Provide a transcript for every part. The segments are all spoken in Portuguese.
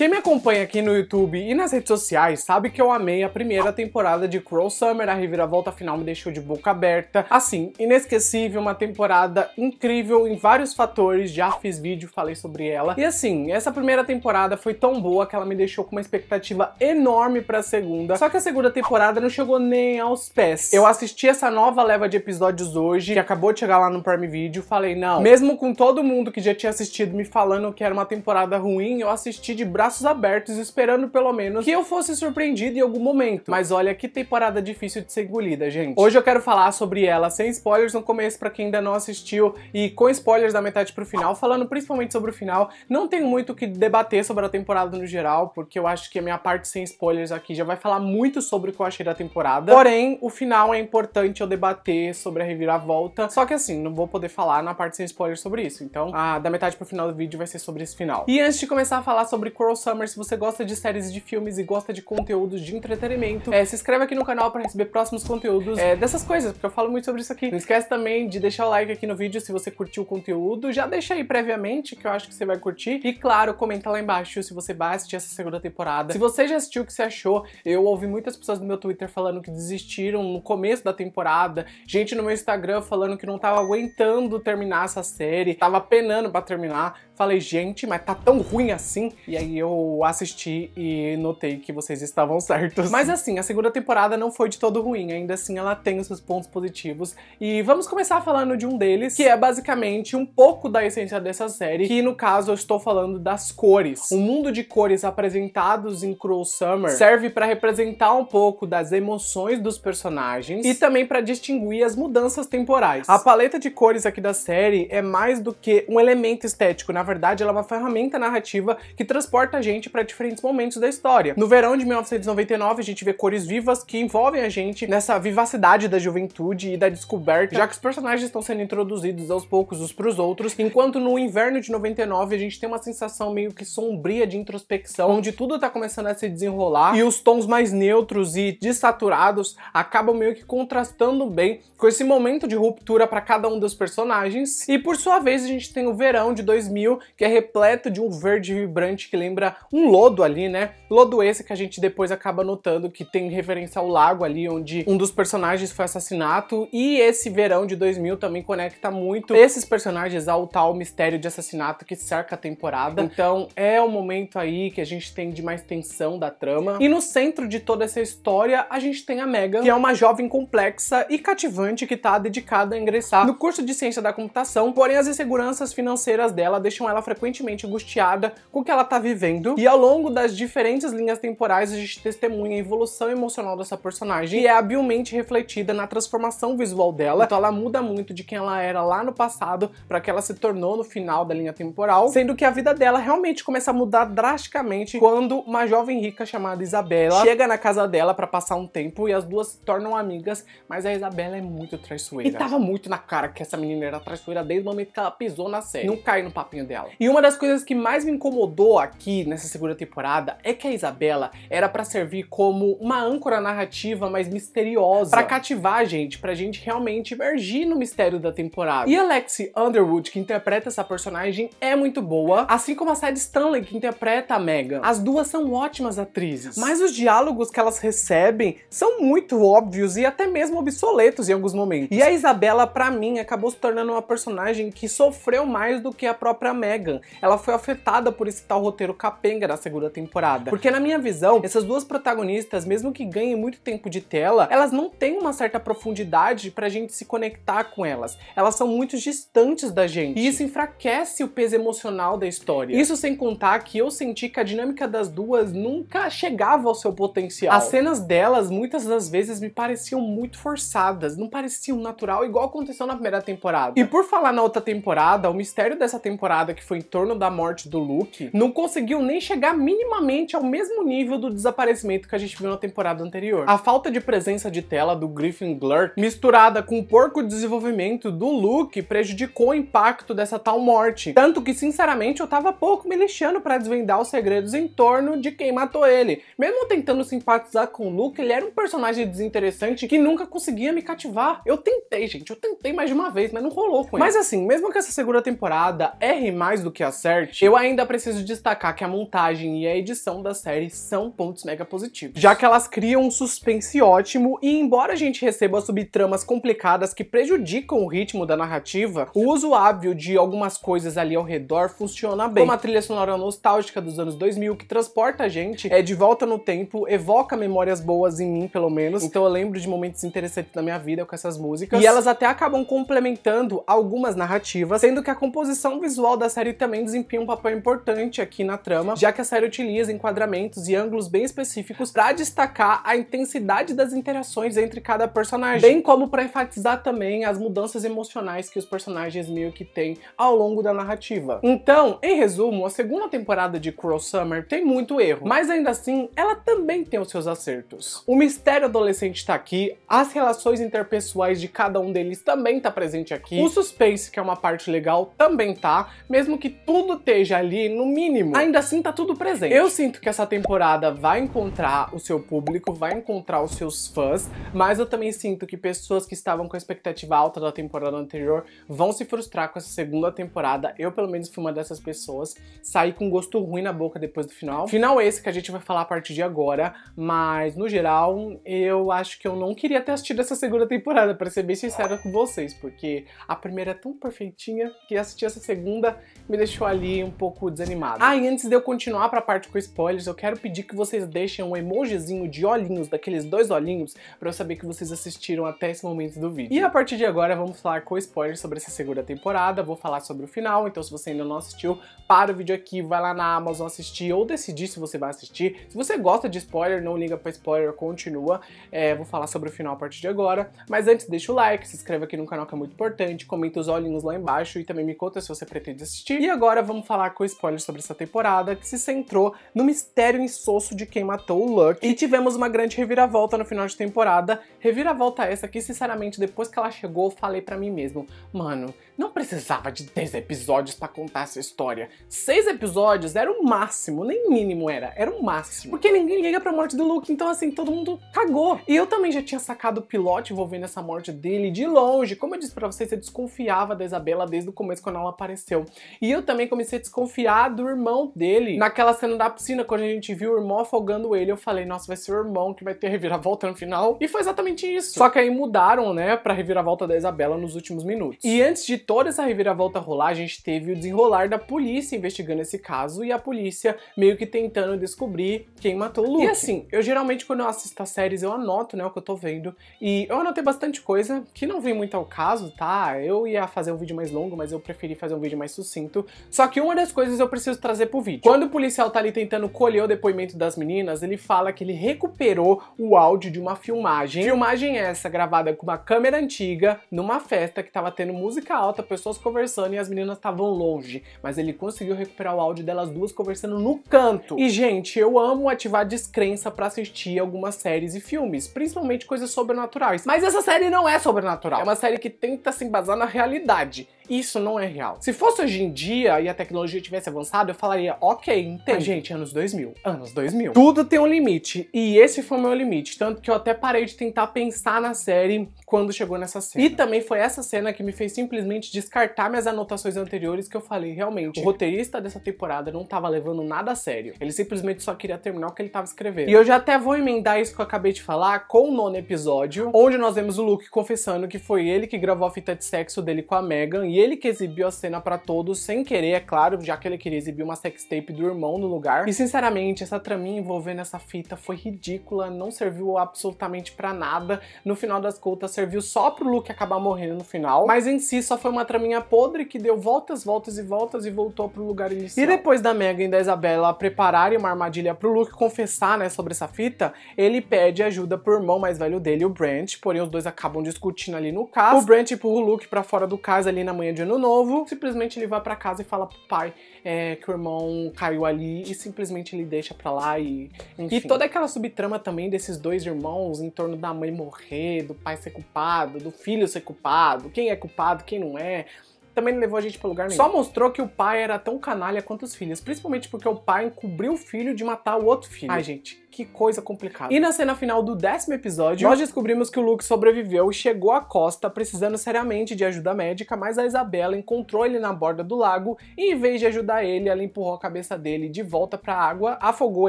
Quem me acompanha aqui no YouTube e nas redes sociais sabe que eu amei a primeira temporada de Crow Summer, a reviravolta final me deixou de boca aberta. Assim, inesquecível, uma temporada incrível em vários fatores, já fiz vídeo, falei sobre ela. E assim, essa primeira temporada foi tão boa que ela me deixou com uma expectativa enorme pra segunda, só que a segunda temporada não chegou nem aos pés. Eu assisti essa nova leva de episódios hoje, que acabou de chegar lá no Prime Video, falei não. Mesmo com todo mundo que já tinha assistido me falando que era uma temporada ruim, eu assisti de braço braços abertos, esperando pelo menos que eu fosse surpreendido em algum momento. Mas olha que temporada difícil de ser engolida, gente. Hoje eu quero falar sobre ela sem spoilers no começo para quem ainda não assistiu e com spoilers da metade pro final, falando principalmente sobre o final. Não tenho muito o que debater sobre a temporada no geral, porque eu acho que a minha parte sem spoilers aqui já vai falar muito sobre o que eu achei da temporada. Porém, o final é importante eu debater sobre a reviravolta. Só que assim, não vou poder falar na parte sem spoilers sobre isso. Então, a, da metade pro final do vídeo vai ser sobre esse final. E antes de começar a falar sobre Cross Summer. Se você gosta de séries de filmes e gosta de conteúdos de entretenimento, é, se inscreve aqui no canal para receber próximos conteúdos é, dessas coisas, porque eu falo muito sobre isso aqui. Não esquece também de deixar o like aqui no vídeo se você curtiu o conteúdo. Já deixa aí previamente, que eu acho que você vai curtir. E claro, comenta lá embaixo se você vai assistir essa segunda temporada. Se você já assistiu, o que você achou. Eu ouvi muitas pessoas no meu Twitter falando que desistiram no começo da temporada. Gente no meu Instagram falando que não tava aguentando terminar essa série. Tava penando para terminar falei, gente, mas tá tão ruim assim. E aí eu assisti e notei que vocês estavam certos. Mas assim, a segunda temporada não foi de todo ruim, ainda assim ela tem os seus pontos positivos. E vamos começar falando de um deles, que é basicamente um pouco da essência dessa série, que no caso eu estou falando das cores. O mundo de cores apresentados em Cruel Summer serve para representar um pouco das emoções dos personagens e também para distinguir as mudanças temporais. A paleta de cores aqui da série é mais do que um elemento estético, na verdade, ela é uma ferramenta narrativa que transporta a gente para diferentes momentos da história. No verão de 1999, a gente vê cores vivas que envolvem a gente nessa vivacidade da juventude e da descoberta, já que os personagens estão sendo introduzidos aos poucos uns para os outros, enquanto no inverno de 99 a gente tem uma sensação meio que sombria de introspecção, onde tudo tá começando a se desenrolar e os tons mais neutros e desaturados acabam meio que contrastando bem com esse momento de ruptura para cada um dos personagens. E por sua vez, a gente tem o verão de 2000, que é repleto de um verde vibrante que lembra um lodo ali, né? Lodo esse que a gente depois acaba notando que tem referência ao lago ali, onde um dos personagens foi assassinato. E esse verão de 2000 também conecta muito esses personagens ao tal mistério de assassinato que cerca a temporada. Então é o momento aí que a gente tem de mais tensão da trama. E no centro de toda essa história, a gente tem a Megan, que é uma jovem complexa e cativante que está dedicada a ingressar no curso de ciência da computação, porém as inseguranças financeiras dela deixam deixam ela frequentemente angustiada com o que ela tá vivendo. E ao longo das diferentes linhas temporais, a gente testemunha a evolução emocional dessa personagem e é habilmente refletida na transformação visual dela. Então ela muda muito de quem ela era lá no passado para que ela se tornou no final da linha temporal, sendo que a vida dela realmente começa a mudar drasticamente quando uma jovem rica chamada Isabela chega na casa dela para passar um tempo e as duas se tornam amigas, mas a Isabela é muito traiçoeira. E tava muito na cara que essa menina era traiçoeira desde o momento que ela pisou na série. Não cai no papinho dela. E uma das coisas que mais me incomodou aqui nessa segunda temporada é que a Isabela era para servir como uma âncora narrativa mais misteriosa, para cativar a gente, pra gente realmente emergir no mistério da temporada. E Lexi Underwood, que interpreta essa personagem, é muito boa, assim como a Sadie Stanley, que interpreta a Megan. As duas são ótimas atrizes, mas os diálogos que elas recebem são muito óbvios e até mesmo obsoletos em alguns momentos. E a Isabela, para mim, acabou se tornando uma personagem que sofreu mais do que a própria Megan. ela foi afetada por esse tal roteiro capenga da segunda temporada. Porque na minha visão, essas duas protagonistas, mesmo que ganhem muito tempo de tela, elas não têm uma certa profundidade pra gente se conectar com elas. Elas são muito distantes da gente. E isso enfraquece o peso emocional da história. Isso sem contar que eu senti que a dinâmica das duas nunca chegava ao seu potencial. As cenas delas, muitas das vezes, me pareciam muito forçadas, não pareciam natural, igual aconteceu na primeira temporada. E por falar na outra temporada, o mistério dessa temporada temporada, que foi em torno da morte do Luke, não conseguiu nem chegar minimamente ao mesmo nível do desaparecimento que a gente viu na temporada anterior. A falta de presença de tela do Griffin Glurk, misturada com o porco desenvolvimento do Luke, prejudicou o impacto dessa tal morte. Tanto que, sinceramente, eu tava pouco me lixando para desvendar os segredos em torno de quem matou ele. Mesmo tentando simpatizar com o Luke, ele era um personagem desinteressante que nunca conseguia me cativar. Eu tentei, gente, eu tentei mais de uma vez, mas não rolou com ele. Mas assim, mesmo que essa segunda temporada erre mais do que acerte, eu ainda preciso destacar que a montagem e a edição da série são pontos mega positivos, já que elas criam um suspense ótimo e embora a gente receba subtramas complicadas que prejudicam o ritmo da narrativa, o uso hábil de algumas coisas ali ao redor funciona bem, como a trilha sonora nostálgica dos anos 2000 que transporta a gente é de volta no tempo, evoca memórias boas em mim pelo menos, então eu lembro de momentos interessantes na minha vida com essas músicas e elas até acabam complementando algumas narrativas, sendo que a composição visual da série também desempenha um papel importante aqui na trama, já que a série utiliza enquadramentos e ângulos bem específicos para destacar a intensidade das interações entre cada personagem, bem como para enfatizar também as mudanças emocionais que os personagens meio que têm ao longo da narrativa. Então, em resumo, a segunda temporada de Cruel Summer tem muito erro, mas ainda assim, ela também tem os seus acertos. O mistério adolescente está aqui, as relações interpessoais de cada um deles também está presente aqui, o suspense, que é uma parte legal, também tá, mesmo mesmo que tudo esteja ali no mínimo, ainda assim tá tudo presente. Eu sinto que essa temporada vai encontrar o seu público, vai encontrar os seus fãs, mas eu também sinto que pessoas que estavam com expectativa alta da temporada anterior vão se frustrar com essa segunda temporada. Eu, pelo menos, fui uma dessas pessoas. Saí com gosto ruim na boca depois do final. Final esse que a gente vai falar a partir de agora, mas no geral, eu acho que eu não queria ter assistido essa segunda temporada, pra ser bem sincera com vocês, porque a primeira é tão perfeitinha que assistir essa segunda me deixou ali um pouco desanimado. Ah, e antes de eu continuar para a parte com spoilers, eu quero pedir que vocês deixem um emojizinho de olhinhos, daqueles dois olhinhos, para eu saber que vocês assistiram até esse momento do vídeo. E a partir de agora vamos falar com spoilers sobre essa segunda temporada, vou falar sobre o final, então se você ainda não assistiu, para o vídeo aqui, vai lá na Amazon assistir ou decidir se você vai assistir. Se você gosta de spoiler, não liga para spoiler, continua. É, vou falar sobre o final a partir de agora. Mas antes, deixa o like, se inscreve aqui no canal que é muito importante, comenta os olhinhos lá embaixo e também me conta se você pretende assistir. E agora vamos falar com spoiler sobre essa temporada, que se centrou no mistério insosso de quem matou o Luck. E tivemos uma grande reviravolta no final de temporada. Reviravolta essa que, sinceramente, depois que ela chegou, eu falei para mim mesmo, mano, não precisava de 10 episódios para contar essa história. Seis episódios era o máximo, nem mínimo era, era o máximo. Porque ninguém liga pra morte do Luke, então assim, todo mundo cagou. E eu também já tinha sacado o pilote envolvendo essa morte dele de longe. Como eu disse pra vocês, eu desconfiava da Isabela desde o começo quando ela apareceu. E eu também comecei a desconfiar do irmão dele. Naquela cena da piscina, quando a gente viu o irmão afogando ele, eu falei, nossa, vai ser o irmão que vai ter reviravolta no final. E foi exatamente isso. Só que aí mudaram, né, pra reviravolta da Isabela nos últimos minutos. E antes de toda essa reviravolta rolar, a gente teve o desenrolar da polícia investigando esse caso e a polícia meio que tentando descobrir quem matou o Luke. E assim, eu geralmente quando eu assisto as séries, eu anoto, né, o que eu tô vendo. E eu anotei bastante coisa que não vem muito ao caso, tá? Eu ia fazer um vídeo mais longo, mas eu preferi fazer um vídeo mais sucinto sinto. Só que uma das coisas eu preciso trazer pro vídeo. Quando o policial tá ali tentando colher o depoimento das meninas, ele fala que ele recuperou o áudio de uma filmagem. Filmagem essa gravada com uma câmera antiga numa festa que tava tendo música alta, pessoas conversando e as meninas estavam longe, mas ele conseguiu recuperar o áudio delas duas conversando no canto. E gente, eu amo ativar descrença para assistir algumas séries e filmes, principalmente coisas sobrenaturais. Mas essa série não é sobrenatural. É uma série que tenta se embasar na realidade isso não é real. Se fosse hoje em dia e a tecnologia tivesse avançado, eu falaria, ok, entendi. Mas, gente, anos 2000, anos 2000. Tudo tem um limite, e esse foi o meu limite, tanto que eu até parei de tentar pensar na série quando chegou nessa cena. E também foi essa cena que me fez simplesmente descartar minhas anotações anteriores que eu falei, realmente, o roteirista dessa temporada não tava levando nada a sério. Ele simplesmente só queria terminar o que ele tava escrevendo. E eu já até vou emendar isso que eu acabei de falar com o nono episódio, onde nós vemos o Luke confessando que foi ele que gravou a fita de sexo dele com a Megan e ele que exibiu a cena para todos sem querer, é claro, já que ele queria exibir uma sextape do irmão no lugar. E sinceramente, essa traminha envolvendo essa fita foi ridícula, não serviu absolutamente para nada. No final das contas, serviu só pro Luke acabar morrendo no final, mas em si só foi uma traminha podre que deu voltas, voltas e voltas e voltou pro lugar inicial. E depois da Megan e da Isabela prepararem uma armadilha pro Luke confessar, né, sobre essa fita, ele pede ajuda pro irmão mais velho dele, o Brent, porém os dois acabam discutindo ali no caso. O Brent empurra o Luke para fora do caso ali na manhã ceia de ano novo, simplesmente ele vai para casa e fala pro pai é, que o irmão caiu ali e simplesmente ele deixa pra lá e. Enfim. E toda aquela subtrama também desses dois irmãos em torno da mãe morrer, do pai ser culpado, do filho ser culpado, quem é culpado, quem não é também não levou a gente pra lugar nenhum. Só mostrou que o pai era tão canalha quanto os filhos, principalmente porque o pai encobriu o filho de matar o outro filho. Ai, gente, que coisa complicada. E na cena final do décimo episódio, nós descobrimos que o Luke sobreviveu e chegou à costa, precisando seriamente de ajuda médica, mas a Isabela encontrou ele na borda do lago e, em vez de ajudar ele, ela empurrou a cabeça dele de volta para a água, afogou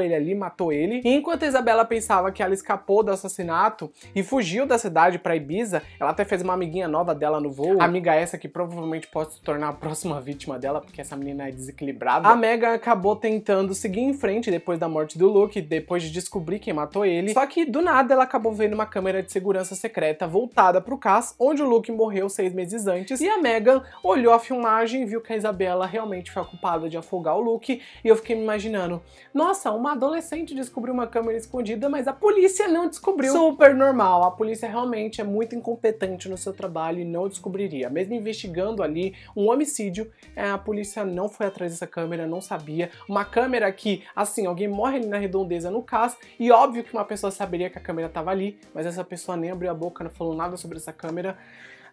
ele ali, matou ele. E enquanto a Isabela pensava que ela escapou do assassinato e fugiu da cidade para Ibiza, ela até fez uma amiguinha nova dela no voo, amiga essa que provavelmente pode se tornar a próxima vítima dela, porque essa menina é desequilibrada. A Megan acabou tentando seguir em frente depois da morte do Luke, depois de descobrir quem matou ele. Só que do nada ela acabou vendo uma câmera de segurança secreta voltada pro Cass, onde o Luke morreu seis meses antes. E a Megan olhou a filmagem e viu que a Isabela realmente foi ocupada culpada de afogar o Luke. E eu fiquei me imaginando: nossa, uma adolescente descobriu uma câmera escondida, mas a polícia não descobriu. Super normal. A polícia realmente é muito incompetente no seu trabalho e não descobriria. Mesmo investigando ali um homicídio, é, a polícia não foi atrás dessa câmera, não sabia. Uma câmera que, assim, alguém morre ali na redondeza no carro e óbvio que uma pessoa saberia que a câmera estava ali, mas essa pessoa nem abriu a boca, não falou nada sobre essa câmera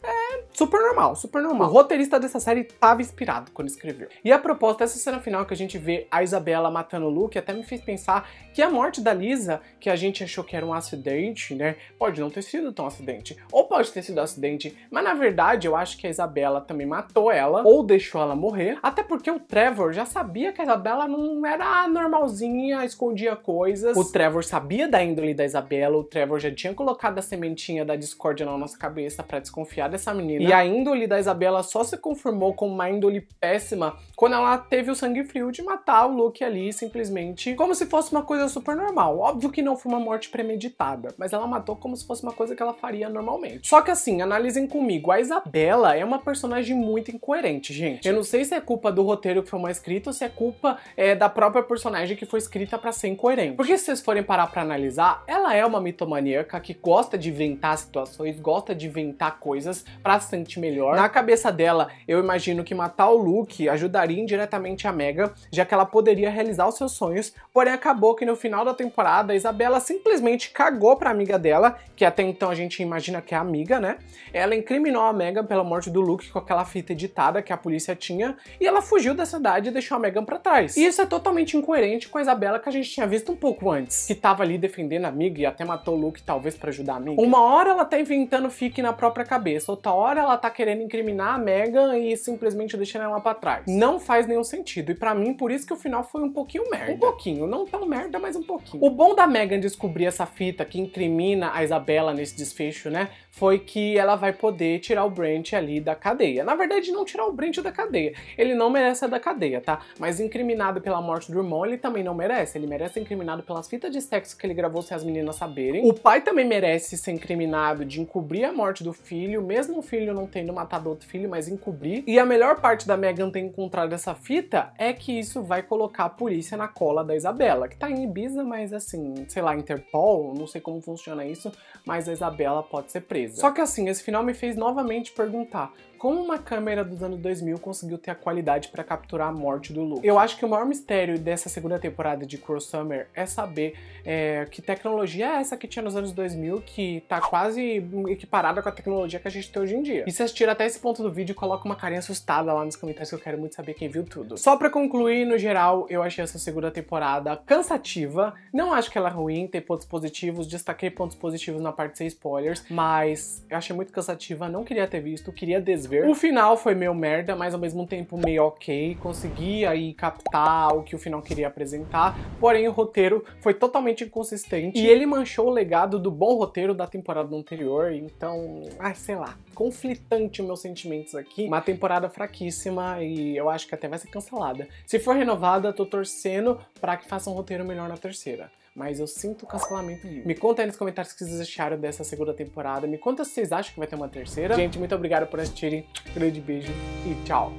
é super normal, super normal. O roteirista dessa série tava inspirado quando escreveu. E a proposta dessa cena final que a gente vê a Isabela matando o Luke até me fez pensar que a morte da Lisa, que a gente achou que era um acidente, né? Pode não ter sido tão acidente. Ou pode ter sido um acidente, mas na verdade eu acho que a Isabela também matou ela ou deixou ela morrer. Até porque o Trevor já sabia que a Isabela não era normalzinha, escondia coisas. O Trevor sabia da índole da Isabela, o Trevor já tinha colocado a sementinha da discórdia na nossa cabeça para desconfiar coitada dessa menina. E a índole da Isabela só se confirmou com uma índole péssima quando ela teve o sangue frio de matar o Luke ali, simplesmente, como se fosse uma coisa super normal. Óbvio que não foi uma morte premeditada, mas ela matou como se fosse uma coisa que ela faria normalmente. Só que assim, analisem comigo, a Isabela é uma personagem muito incoerente, gente. Eu não sei se é culpa do roteiro que foi mal escrito ou se é culpa é, da própria personagem que foi escrita para ser incoerente. Porque se vocês forem parar pra analisar, ela é uma mitomaníaca que gosta de inventar situações, gosta de inventar coisas coisas para se sentir melhor. Na cabeça dela, eu imagino que matar o Luke ajudaria indiretamente a Mega, já que ela poderia realizar os seus sonhos, porém acabou que no final da temporada, a Isabela simplesmente cagou pra amiga dela, que até então a gente imagina que é amiga, né? Ela incriminou a Megan pela morte do Luke com aquela fita editada que a polícia tinha, e ela fugiu da cidade e deixou a Megan para trás. E isso é totalmente incoerente com a Isabela que a gente tinha visto um pouco antes, que tava ali defendendo a amiga e até matou o Luke talvez para ajudar a amiga. Uma hora ela tá inventando fique na própria cabeça, toda hora tá, ela tá querendo incriminar a Megan e simplesmente deixando ela para trás. Não faz nenhum sentido. E para mim, por isso que o final foi um pouquinho merda. Um pouquinho, não tão merda, mas um pouquinho. O bom da Megan descobrir essa fita que incrimina a Isabela nesse desfecho, né? Foi que ela vai poder tirar o Brent ali da cadeia. Na verdade, não tirar o Brent da cadeia. Ele não merece a da cadeia, tá? Mas incriminado pela morte do irmão, ele também não merece. Ele merece ser incriminado pelas fitas de sexo que ele gravou sem as meninas saberem. O pai também merece ser incriminado de encobrir a morte do filho, mesmo mesmo filho não tendo matado outro filho, mas encobrir. E a melhor parte da Megan ter encontrado essa fita é que isso vai colocar a polícia na cola da Isabela, que tá em Ibiza, mas assim, sei lá, Interpol, não sei como funciona isso, mas a Isabela pode ser presa. Só que assim, esse final me fez novamente perguntar: como uma câmera dos anos 2000 conseguiu ter a qualidade para capturar a morte do Luke. Eu acho que o maior mistério dessa segunda temporada de Cruel Summer é saber é, que tecnologia é essa que tinha nos anos 2000 que tá quase equiparada com a tecnologia que a gente tem hoje em dia. E se assistir até esse ponto do vídeo, coloca uma carinha assustada lá nos comentários que eu quero muito saber quem viu tudo. Só para concluir, no geral, eu achei essa segunda temporada cansativa. Não acho que ela é ruim, tem pontos positivos, destaquei pontos positivos na parte sem spoilers, mas eu achei muito cansativa, não queria ter visto, queria desver ver. O final foi meio merda, mas ao mesmo tempo meio ok. Consegui aí captar o que o final queria apresentar. Porém, o roteiro foi totalmente inconsistente. E ele manchou o legado do bom roteiro da temporada anterior. Então, ai, sei lá. Conflitante meus sentimentos aqui. Uma temporada fraquíssima e eu acho que até vai ser cancelada. Se for renovada, tô torcendo para que faça um roteiro melhor na terceira mas eu sinto o cancelamento de Me conta aí nos comentários o que vocês acharam dessa segunda temporada. Me conta se vocês acham que vai ter uma terceira. Gente, muito obrigado por assistirem. Grande beijo e tchau!